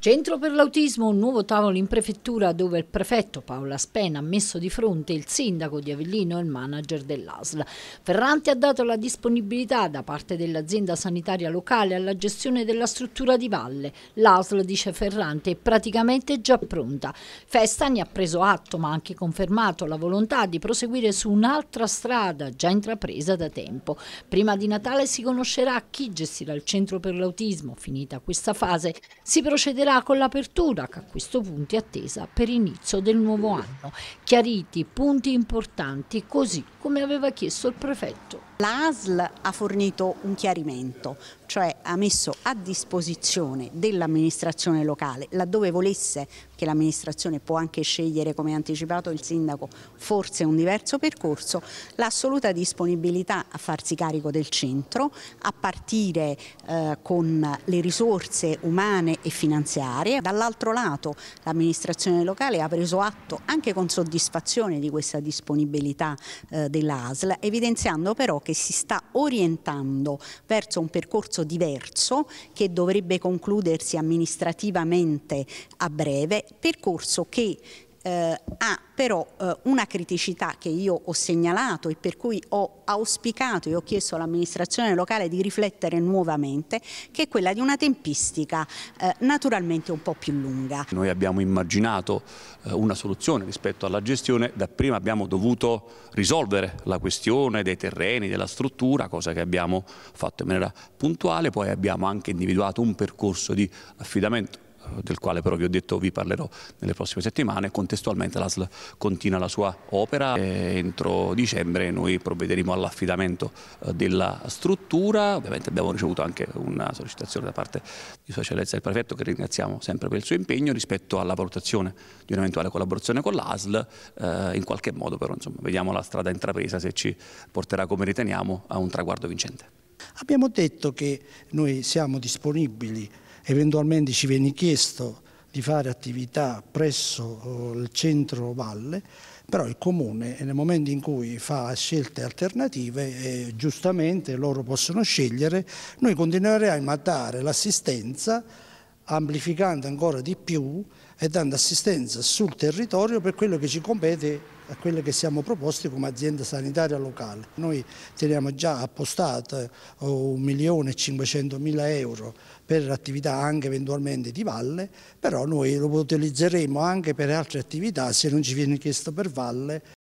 Centro per l'autismo, un nuovo tavolo in prefettura dove il prefetto Paola Spena ha messo di fronte il sindaco di Avellino e il manager dell'ASL. Ferranti ha dato la disponibilità da parte dell'azienda sanitaria locale alla gestione della struttura di valle. L'ASL, dice Ferrante, è praticamente già pronta. Festa ne ha preso atto ma ha anche confermato la volontà di proseguire su un'altra strada già intrapresa da tempo. Prima di Natale si conoscerà chi gestirà il Centro per l'autismo. Finita questa fase si procederà inizierà con l'apertura che a questo punto è attesa per inizio del nuovo anno, chiariti punti importanti così come aveva chiesto il prefetto. L'ASL ha fornito un chiarimento, cioè ha messo a disposizione dell'amministrazione locale, laddove volesse, che l'amministrazione può anche scegliere, come ha anticipato il sindaco, forse un diverso percorso, l'assoluta disponibilità a farsi carico del centro, a partire eh, con le risorse umane e finanziarie finanziarie. Dall'altro lato l'amministrazione locale ha preso atto anche con soddisfazione di questa disponibilità eh, dell'ASL, evidenziando però che si sta orientando verso un percorso diverso che dovrebbe concludersi amministrativamente a breve, percorso che eh, ha però eh, una criticità che io ho segnalato e per cui ho auspicato e ho chiesto all'amministrazione locale di riflettere nuovamente, che è quella di una tempistica eh, naturalmente un po' più lunga. Noi abbiamo immaginato eh, una soluzione rispetto alla gestione, dapprima abbiamo dovuto risolvere la questione dei terreni, della struttura, cosa che abbiamo fatto in maniera puntuale, poi abbiamo anche individuato un percorso di affidamento del quale però vi ho detto vi parlerò nelle prossime settimane. Contestualmente l'ASL continua la sua opera e entro dicembre noi provvederemo all'affidamento eh, della struttura. Ovviamente abbiamo ricevuto anche una sollecitazione da parte di Sua Eccellenza del Prefetto che ringraziamo sempre per il suo impegno rispetto alla valutazione di un'eventuale collaborazione con l'ASL. Eh, in qualche modo però insomma, vediamo la strada intrapresa se ci porterà come riteniamo a un traguardo vincente. Abbiamo detto che noi siamo disponibili eventualmente ci viene chiesto di fare attività presso eh, il centro valle, però il comune nel momento in cui fa scelte alternative eh, giustamente loro possono scegliere, noi continueremo a dare l'assistenza amplificando ancora di più e dando assistenza sul territorio per quello che ci compete a quelle che siamo proposti come azienda sanitaria locale. Noi teniamo già appostato 1.500.000 eh, euro per attività anche eventualmente di valle, però noi lo utilizzeremo anche per altre attività se non ci viene chiesto per valle